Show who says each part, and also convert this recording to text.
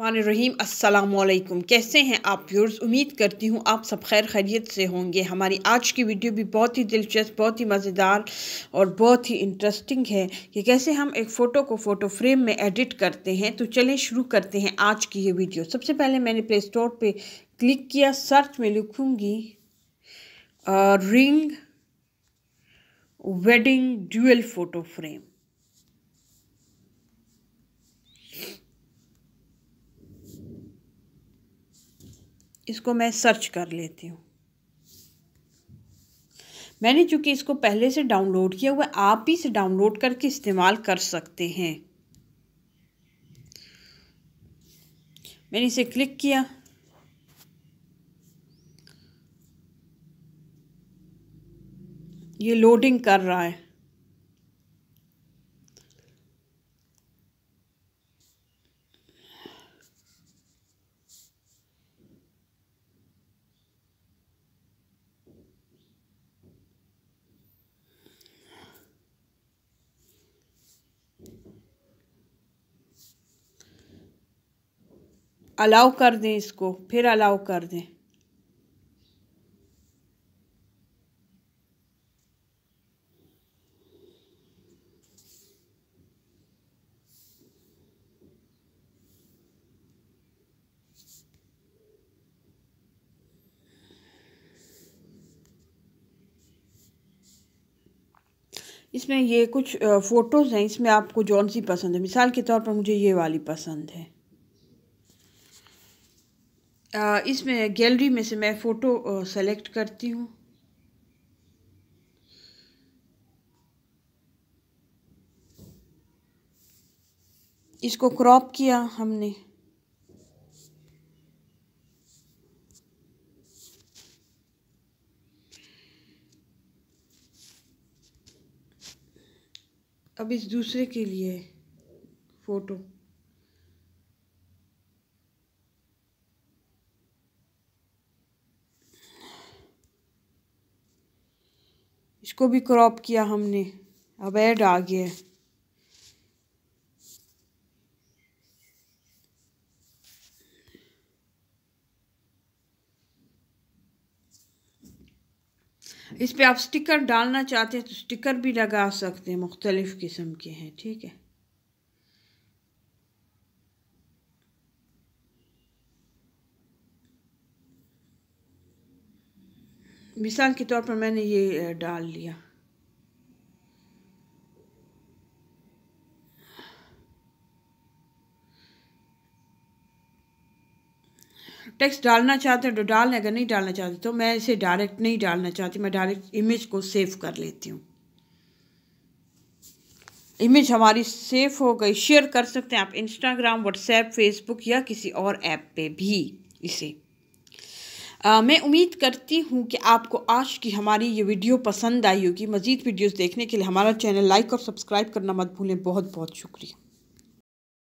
Speaker 1: रहीम असलकुम कैसे हैं आप व्यूर्स उम्मीद करती हूँ आप सब खैर खैरियत से होंगे हमारी आज की वीडियो भी बहुत ही दिलचस्प बहुत ही मज़ेदार और बहुत ही इंटरेस्टिंग है कि कैसे हम एक फ़ोटो को फ़ोटो फ्रेम में एडिट करते हैं तो चलें शुरू करते हैं आज की ये वीडियो सबसे पहले मैंने प्ले स्टोर पर क्लिक किया सर्च में लिखूँगी ring wedding dual photo frame इसको मैं सर्च कर लेती हूँ मैंने चूँकि इसको पहले से डाउनलोड किया हुआ आप भी इसे डाउनलोड करके इस्तेमाल कर सकते हैं मैंने इसे क्लिक किया ये लोडिंग कर रहा है अलाउ कर दें इसको फिर अलाउ कर दें इसमें ये कुछ फ़ोटोज़ हैं इसमें आपको जौन सी पसंद है मिसाल के तौर पर मुझे ये वाली पसंद है इसमें गैलरी में से मैं फ़ोटो सेलेक्ट करती हूँ इसको क्रॉप किया हमने अब इस दूसरे के लिए फ़ोटो इसको भी क्रॉप किया हमने अब ऐड आ गया इस पे आप स्टिकर डालना चाहते हैं तो स्टिकर भी लगा सकते हैं मुख्तलिफ़ किस्म के हैं ठीक है मिसाल के तौर पर मैंने ये डाल लिया टेक्स्ट डालना चाहते हैं तो डाल अगर नहीं डालना चाहते तो मैं इसे डायरेक्ट नहीं डालना चाहती मैं डायरेक्ट इमेज को सेव कर लेती हूँ इमेज हमारी सेव हो गई शेयर कर सकते हैं आप इंस्टाग्राम व्हाट्सएप फेसबुक या किसी और ऐप पे भी इसे आ, मैं उम्मीद करती हूँ कि आपको आज की हमारी ये वीडियो पसंद आई होगी मज़ीद वीडियोस देखने के लिए हमारा चैनल लाइक और सब्सक्राइब करना मत भूलें बहुत बहुत शुक्रिया